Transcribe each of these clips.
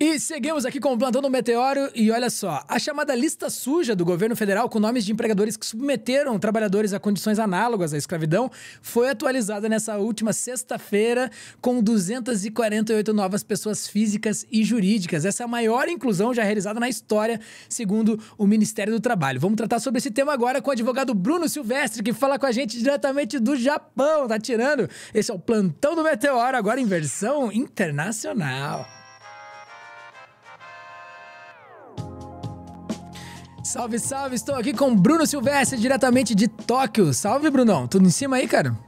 E seguimos aqui com o Plantão do Meteoro e olha só, a chamada lista suja do governo federal com nomes de empregadores que submeteram trabalhadores a condições análogas à escravidão foi atualizada nessa última sexta-feira com 248 novas pessoas físicas e jurídicas. Essa é a maior inclusão já realizada na história, segundo o Ministério do Trabalho. Vamos tratar sobre esse tema agora com o advogado Bruno Silvestre, que fala com a gente diretamente do Japão, tá tirando. Esse é o Plantão do Meteoro, agora em versão internacional. Salve, salve! Estou aqui com Bruno Silvestre, diretamente de Tóquio. Salve, Brunão! Tudo em cima aí, cara?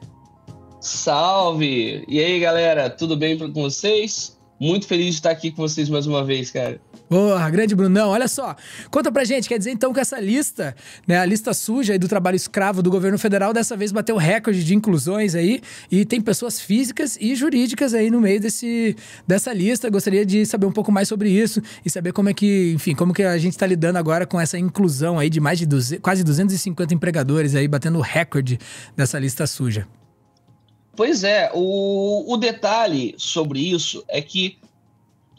Salve! E aí, galera, tudo bem com vocês? Muito feliz de estar aqui com vocês mais uma vez, cara. Porra, grande Brunão, olha só. Conta pra gente, quer dizer então que essa lista, né, a lista suja do trabalho escravo do governo federal, dessa vez bateu recorde de inclusões aí, e tem pessoas físicas e jurídicas aí no meio desse, dessa lista. Gostaria de saber um pouco mais sobre isso e saber como é que, enfim, como que a gente tá lidando agora com essa inclusão aí de mais de 200, quase 250 empregadores aí, batendo recorde dessa lista suja. Pois é, o, o detalhe sobre isso é que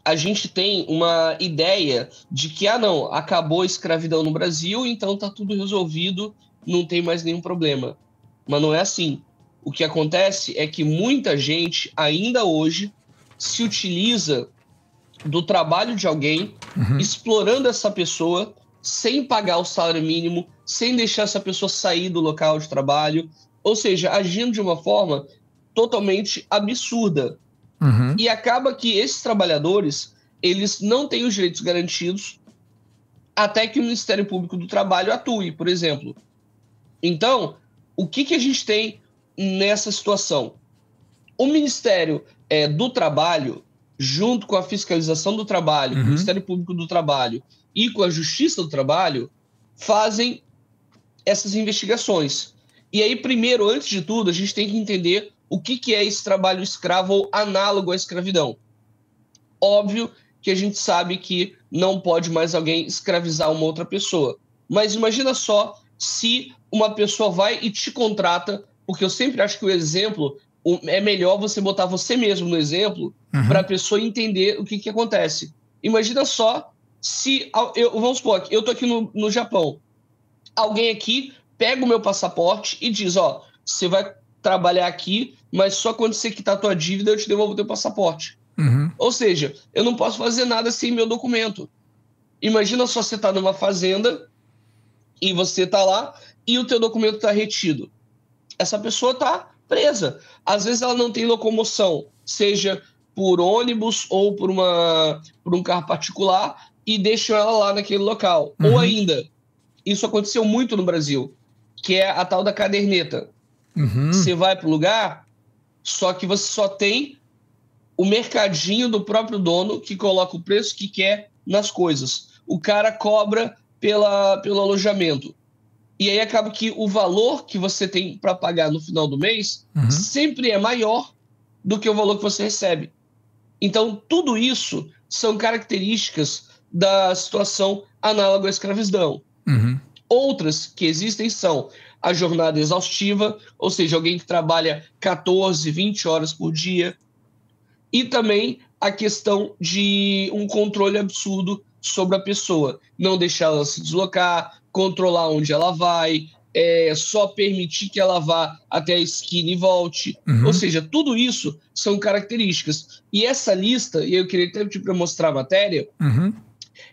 a gente tem uma ideia de que, ah, não, acabou a escravidão no Brasil, então tá tudo resolvido, não tem mais nenhum problema. Mas não é assim. O que acontece é que muita gente, ainda hoje, se utiliza do trabalho de alguém, uhum. explorando essa pessoa, sem pagar o salário mínimo, sem deixar essa pessoa sair do local de trabalho, ou seja, agindo de uma forma totalmente absurda. Uhum. E acaba que esses trabalhadores, eles não têm os direitos garantidos até que o Ministério Público do Trabalho atue, por exemplo. Então, o que, que a gente tem nessa situação? O Ministério é, do Trabalho, junto com a fiscalização do trabalho, uhum. o Ministério Público do Trabalho e com a Justiça do Trabalho, fazem essas investigações. E aí, primeiro, antes de tudo, a gente tem que entender o que, que é esse trabalho escravo ou análogo à escravidão. Óbvio que a gente sabe que não pode mais alguém escravizar uma outra pessoa. Mas imagina só se uma pessoa vai e te contrata, porque eu sempre acho que o exemplo é melhor você botar você mesmo no exemplo uhum. para a pessoa entender o que, que acontece. Imagina só se eu, vamos supor, eu tô aqui no, no Japão. Alguém aqui pega o meu passaporte e diz, ó, você vai trabalhar aqui, mas só quando você quitar a tua dívida eu te devolvo o teu passaporte. Uhum. Ou seja, eu não posso fazer nada sem meu documento. Imagina só você tá numa fazenda e você tá lá e o teu documento tá retido. Essa pessoa tá presa. Às vezes ela não tem locomoção, seja por ônibus ou por, uma, por um carro particular e deixam ela lá naquele local. Uhum. Ou ainda, isso aconteceu muito no Brasil, que é a tal da caderneta. Uhum. Você vai para o lugar, só que você só tem o mercadinho do próprio dono que coloca o preço que quer nas coisas. O cara cobra pela, pelo alojamento. E aí acaba que o valor que você tem para pagar no final do mês uhum. sempre é maior do que o valor que você recebe. Então, tudo isso são características da situação análoga à escravidão. Uhum. Outras que existem são a jornada exaustiva, ou seja, alguém que trabalha 14, 20 horas por dia, e também a questão de um controle absurdo sobre a pessoa, não deixar ela se deslocar, controlar onde ela vai, é, só permitir que ela vá até a esquina e volte. Uhum. Ou seja, tudo isso são características. E essa lista, e eu queria até para mostrar a matéria, uhum.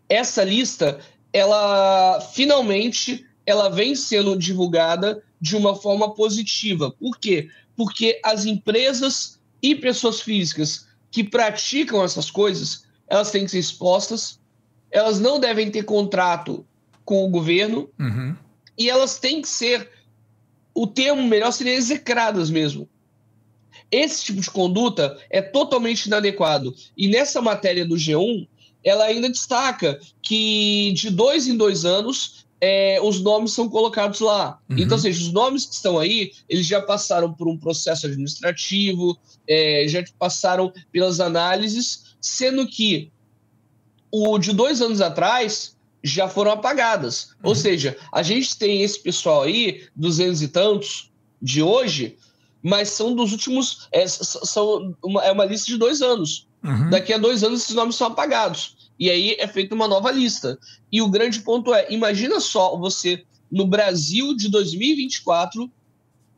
essa lista, ela finalmente ela vem sendo divulgada de uma forma positiva. Por quê? Porque as empresas e pessoas físicas que praticam essas coisas, elas têm que ser expostas, elas não devem ter contrato com o governo uhum. e elas têm que ser, o termo melhor seria execradas mesmo. Esse tipo de conduta é totalmente inadequado. E nessa matéria do G1, ela ainda destaca que de dois em dois anos é, os nomes são colocados lá. Uhum. Então, ou seja, os nomes que estão aí, eles já passaram por um processo administrativo, é, já passaram pelas análises, sendo que o de dois anos atrás já foram apagadas. Uhum. Ou seja, a gente tem esse pessoal aí, duzentos e tantos, de hoje, mas são dos últimos. É, são uma, é uma lista de dois anos. Uhum. Daqui a dois anos esses nomes são apagados. E aí é feita uma nova lista. E o grande ponto é: imagina só você, no Brasil de 2024,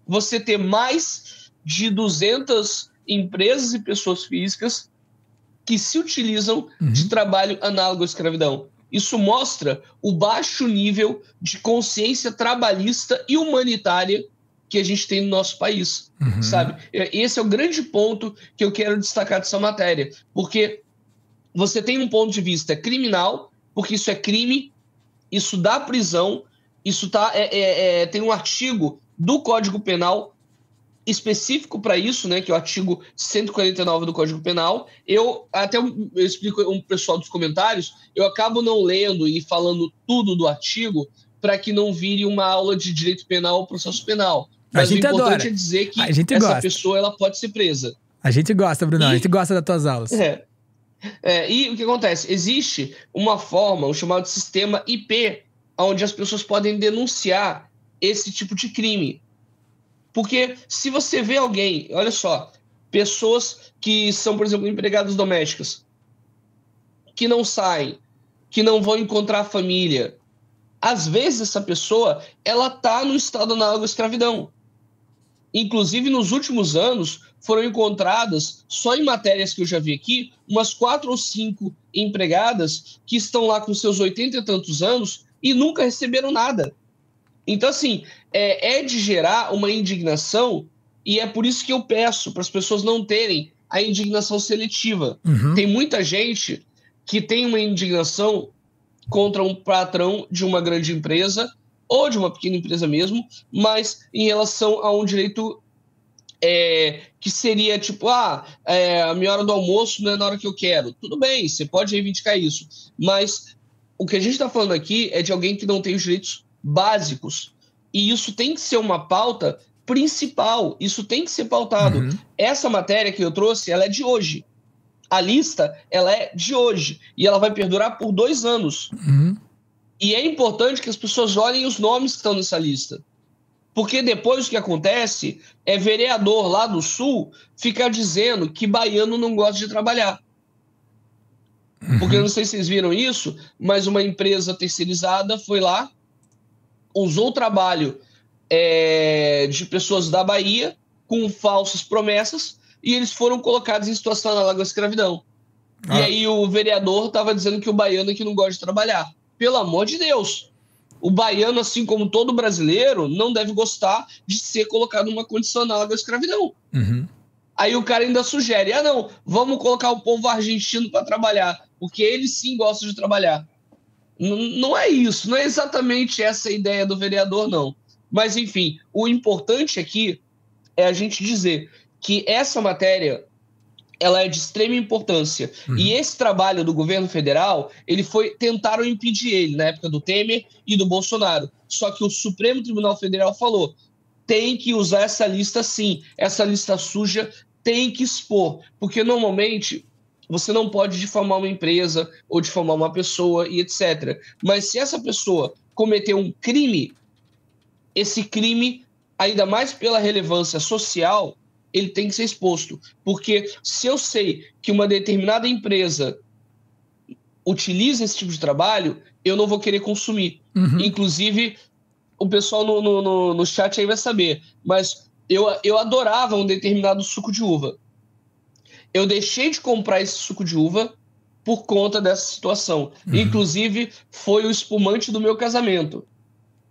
você ter mais de 200 empresas e pessoas físicas que se utilizam uhum. de trabalho análogo à escravidão. Isso mostra o baixo nível de consciência trabalhista e humanitária que a gente tem no nosso país, uhum. sabe? Esse é o grande ponto que eu quero destacar dessa matéria, porque você tem um ponto de vista criminal, porque isso é crime, isso dá prisão, isso tá, é, é, é, tem um artigo do Código Penal específico para isso, né, que é o artigo 149 do Código Penal. Eu até eu explico um pessoal dos comentários, eu acabo não lendo e falando tudo do artigo para que não vire uma aula de direito penal ou processo penal. Mas o importante adora. é dizer que essa gosta. pessoa ela pode ser presa. A gente gosta, Bruno, e... a gente gosta das tuas aulas. É. É, e o que acontece? Existe uma forma, um chamado sistema IP, onde as pessoas podem denunciar esse tipo de crime. Porque se você vê alguém, olha só, pessoas que são, por exemplo, empregadas domésticas, que não saem, que não vão encontrar a família, às vezes essa pessoa ela está no estado análogo à escravidão. Inclusive nos últimos anos, foram encontradas, só em matérias que eu já vi aqui, umas quatro ou cinco empregadas que estão lá com seus oitenta e tantos anos e nunca receberam nada. Então, assim, é, é de gerar uma indignação, e é por isso que eu peço para as pessoas não terem a indignação seletiva. Uhum. Tem muita gente que tem uma indignação contra um patrão de uma grande empresa ou de uma pequena empresa mesmo, mas em relação a um direito é, que seria tipo, ah, é, a minha hora do almoço não é na hora que eu quero. Tudo bem, você pode reivindicar isso. Mas o que a gente está falando aqui é de alguém que não tem os direitos básicos. E isso tem que ser uma pauta principal. Isso tem que ser pautado. Uhum. Essa matéria que eu trouxe, ela é de hoje. A lista, ela é de hoje. E ela vai perdurar por dois anos. Uhum. E é importante que as pessoas olhem os nomes que estão nessa lista. Porque depois o que acontece é vereador lá do Sul ficar dizendo que baiano não gosta de trabalhar. Uhum. Porque eu não sei se vocês viram isso, mas uma empresa terceirizada foi lá, usou o trabalho é, de pessoas da Bahia com falsas promessas e eles foram colocados em situação análoga à escravidão. Ah. E aí o vereador estava dizendo que o baiano é que não gosta de trabalhar. Pelo amor de Deus! o baiano, assim como todo brasileiro, não deve gostar de ser colocado numa condicional da escravidão. Uhum. Aí o cara ainda sugere: ah, não, vamos colocar o povo argentino para trabalhar, porque eles sim gostam de trabalhar. N não é isso, não é exatamente essa a ideia do vereador, não. Mas, enfim, o importante aqui é a gente dizer que essa matéria ela é de extrema importância. Uhum. E esse trabalho do governo federal, ele foi tentaram impedir ele na época do Temer e do Bolsonaro. Só que o Supremo Tribunal Federal falou: tem que usar essa lista sim, essa lista suja tem que expor, porque normalmente você não pode difamar uma empresa ou difamar uma pessoa e etc. Mas se essa pessoa cometer um crime, esse crime, ainda mais pela relevância social, ele tem que ser exposto. Porque se eu sei que uma determinada empresa utiliza esse tipo de trabalho, eu não vou querer consumir. Uhum. Inclusive, o pessoal no, no, no, no, chat aí vai saber, mas eu, eu adorava um determinado suco de uva. Eu deixei de comprar esse suco de uva por conta dessa situação. Uhum. Inclusive, foi o espumante do meu casamento.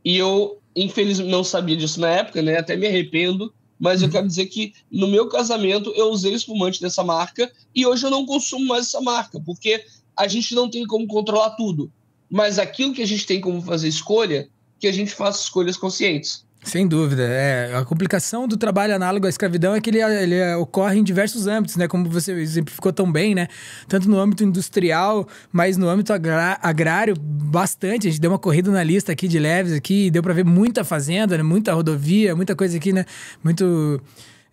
E eu, infelizmente, não sabia disso na época, né? Até me arrependo mas eu uhum. quero dizer que no meu casamento eu usei espumante dessa marca e hoje eu não consumo mais essa marca, porque a gente não tem como controlar tudo. Mas aquilo que a gente tem como fazer escolha, que a gente faça escolhas conscientes. Sem dúvida. É. A complicação do trabalho análogo à escravidão é que ele, ele ocorre em diversos âmbitos, né? Como você exemplificou tão bem, né? Tanto no âmbito industrial, mas no âmbito agrário, bastante. A gente deu uma corrida na lista aqui de leves aqui, deu para ver muita fazenda, né? muita rodovia, muita coisa aqui, né? Muito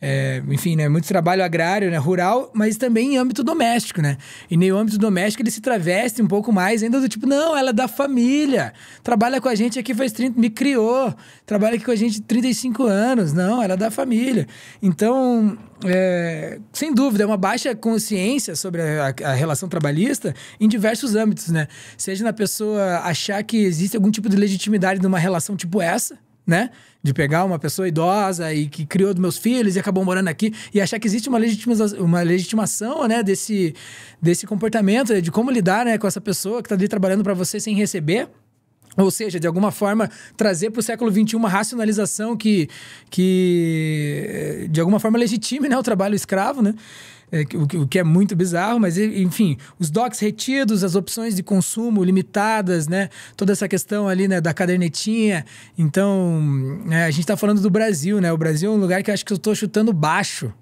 é, enfim, né, muito trabalho agrário, né, rural, mas também em âmbito doméstico, né? E no âmbito doméstico ele se traveste um pouco mais, ainda do tipo, não, ela é da família, trabalha com a gente aqui faz 30, me criou, trabalha aqui com a gente 35 anos, não, ela é da família. Então, é, sem dúvida, é uma baixa consciência sobre a, a, relação trabalhista em diversos âmbitos, né? Seja na pessoa achar que existe algum tipo de legitimidade numa relação tipo essa, né? De pegar uma pessoa idosa e que criou dos meus filhos e acabou morando aqui e achar que existe uma legitimação, uma legitimação né, desse, desse comportamento, né, de como lidar né, com essa pessoa que está ali trabalhando para você sem receber. Ou seja, de alguma forma, trazer para o século XXI uma racionalização que, que, eh, de alguma forma, legitime né, o trabalho escravo, né? É, o, que é muito bizarro, mas enfim, os docs retidos, as opções de consumo limitadas, né? Toda essa questão ali, né, da cadernetinha. Então, é, a gente está falando do Brasil, né? O Brasil é um lugar que eu acho que eu estou chutando baixo,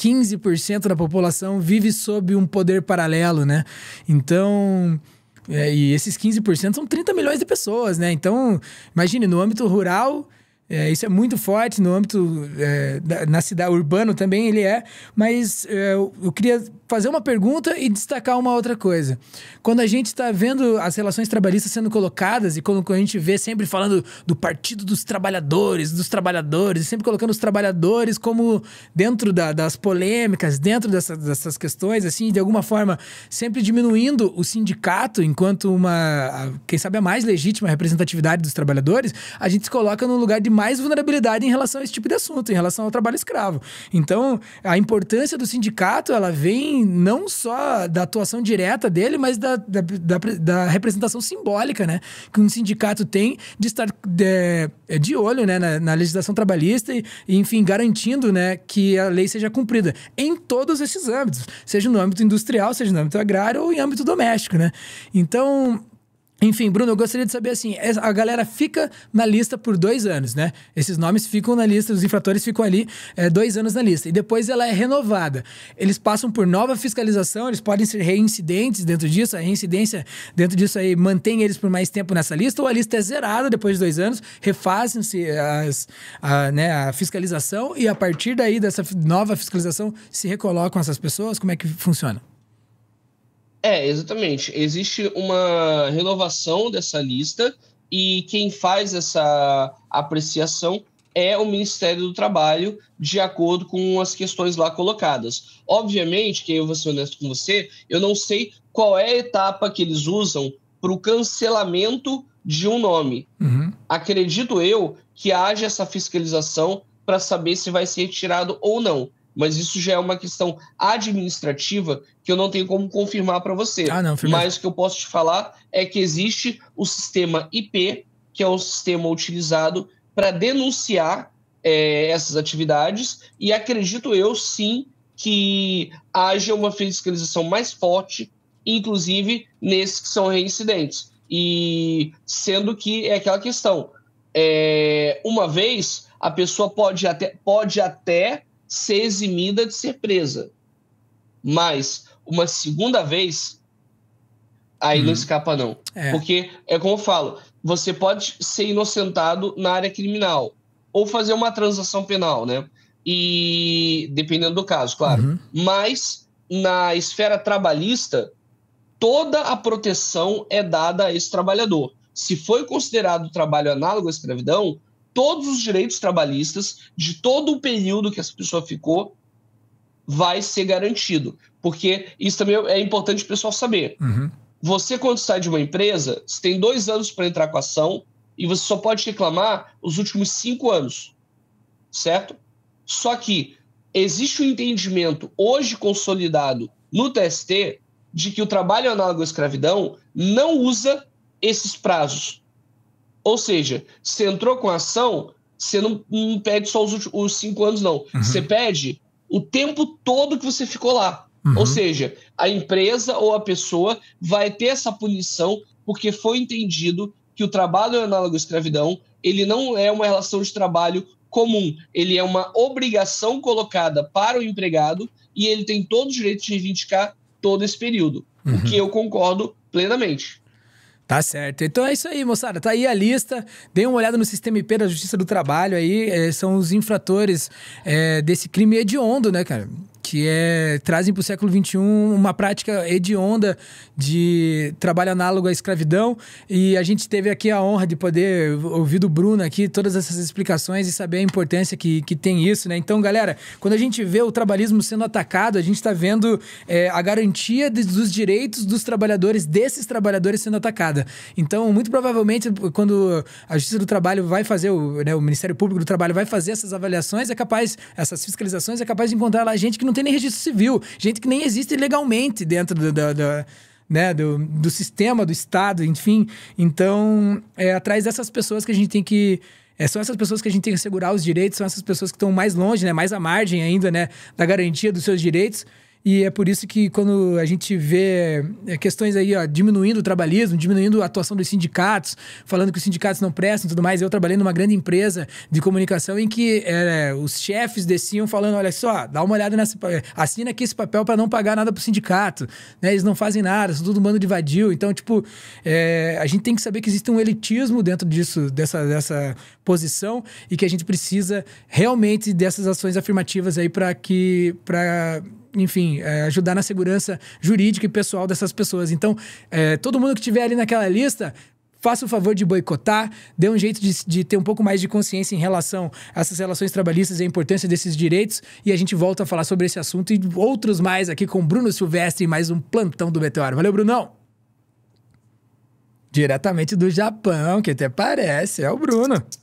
15% da população vive sob um poder paralelo, né? Então. É, e esses 15% são 30 milhões de pessoas, né? Então, imagine, no âmbito rural, é, isso é muito forte no âmbito é, da, na cidade urbano também ele é, mas é, eu queria fazer uma pergunta e destacar uma outra coisa. Quando a gente está vendo as relações trabalhistas sendo colocadas e quando a gente vê sempre falando do partido dos trabalhadores, dos trabalhadores, sempre colocando os trabalhadores como dentro da, das polêmicas, dentro dessa, dessas questões, assim, de alguma forma, sempre diminuindo o sindicato enquanto uma, quem sabe, a mais legítima representatividade dos trabalhadores, a gente se coloca no lugar de mais vulnerabilidade em relação a esse tipo de assunto, em relação ao trabalho escravo. Então, a importância do sindicato, ela vem não só da atuação direta dele, mas da, da, da, da representação simbólica, né? Que um sindicato tem de estar de, é, de olho né? na, na legislação trabalhista e, enfim, garantindo né? que a lei seja cumprida em todos esses âmbitos, seja no âmbito industrial, seja no âmbito agrário ou em âmbito doméstico, né? Então, enfim, Bruno, eu gostaria de saber assim: a galera fica na lista por dois anos, né? Esses nomes ficam na lista, os infratores ficam ali é, dois anos na lista. E depois ela é renovada. Eles passam por nova fiscalização, eles podem ser reincidentes dentro disso, a reincidência dentro disso aí mantém eles por mais tempo nessa lista, ou a lista é zerada depois de dois anos, refazem-se a, né, a fiscalização e a partir daí dessa nova fiscalização se recolocam essas pessoas? Como é que funciona? É, exatamente. Existe uma renovação dessa lista e quem faz essa apreciação é o Ministério do Trabalho, de acordo com as questões lá colocadas. Obviamente, que eu vou ser honesto com você, eu não sei qual é a etapa que eles usam para o cancelamento de um nome. Uhum. Acredito eu que haja essa fiscalização para saber se vai ser retirado ou não mas isso já é uma questão administrativa que eu não tenho como confirmar para você. Ah, não, firmeza. mas o que eu posso te falar é que existe o sistema IP, que é o sistema utilizado para denunciar é, essas atividades, e acredito eu sim que haja uma fiscalização mais forte, inclusive nesses que são reincidentes. E sendo que é aquela questão, é, uma vez a pessoa pode até, pode até ser eximida de ser presa. Mas uma segunda vez, aí hum. não uhum. escapa, não. É. Porque é como eu falo: você pode ser inocentado na área criminal ou fazer uma transação penal, né? E dependendo do caso, claro. Uhum. Mas na esfera trabalhista, toda a proteção é dada a esse trabalhador. Se foi considerado trabalho análogo à escravidão, todos os direitos trabalhistas de todo o período que essa pessoa ficou vai ser garantido. Porque isso também é importante o pessoal saber. Uhum. Você, quando sai de uma empresa, você tem dois anos para entrar com a ação e você só pode reclamar os últimos cinco anos, certo? Só que existe um entendimento hoje consolidado no TST de que o trabalho análogo à escravidão não usa esses prazos. Ou seja, você entrou com a ação, você não, não pede só os, os, cinco anos, não. Uhum. Você pede o tempo todo que você ficou lá. Uhum. Ou seja, a empresa ou a pessoa vai ter essa punição porque foi entendido que o trabalho é análogo à escravidão, ele não é uma relação de trabalho comum, ele é uma obrigação colocada para o empregado e ele tem todo o direito de reivindicar todo esse período, uhum. o que eu concordo plenamente. Tá certo. Então é isso aí, moçada. Tá aí a lista. Dê uma olhada no sistema IP da Justiça do Trabalho aí. É, são os infratores é, desse crime hediondo, né, cara? que é trazem para o século XXI uma prática hedionda de trabalho análogo à escravidão. E a gente teve aqui a honra de poder ouvir do Bruno aqui todas essas explicações e saber a importância que, que tem isso, né? Então, galera, quando a gente vê o trabalhismo sendo atacado, a gente está vendo é, a garantia de, dos direitos dos trabalhadores, desses trabalhadores sendo atacada. Então, muito provavelmente, quando a Justiça do Trabalho vai fazer, o, né, o Ministério Público do Trabalho vai fazer essas avaliações, é capaz, essas fiscalizações, é capaz de encontrar lá gente que não tem tem nem registro civil, gente que nem existe legalmente dentro do, do, do né, do, do sistema, do Estado, enfim. Então, é atrás dessas pessoas que a gente tem que. É, são essas pessoas que a gente tem que assegurar os direitos, são essas pessoas que estão mais longe, né, mais à margem ainda né, da garantia dos seus direitos. E é por isso que quando a gente vê é, questões aí, ó, diminuindo o trabalhismo, diminuindo a atuação dos sindicatos, falando que os sindicatos não prestam e tudo mais, eu trabalhei numa grande empresa de comunicação em que é, os chefes desciam falando, olha só, dá uma olhada nessa... Assina aqui esse papel para não pagar nada para o sindicato, né? Eles não fazem nada, são tudo um bando de vadio. Então, tipo, é, a gente tem que saber que existe um elitismo dentro disso, dessa, dessa posição e que a gente precisa realmente dessas ações afirmativas aí para que... Pra enfim, é, ajudar na segurança jurídica e pessoal dessas pessoas. Então, é, todo mundo que estiver ali naquela lista, faça o favor de boicotar, dê um jeito de, de, ter um pouco mais de consciência em relação a essas relações trabalhistas e a importância desses direitos. E a gente volta a falar sobre esse assunto e outros mais aqui com Bruno Silvestre e mais um plantão do Meteoro. Valeu, Brunão! Diretamente do Japão, que até parece, é o Bruno.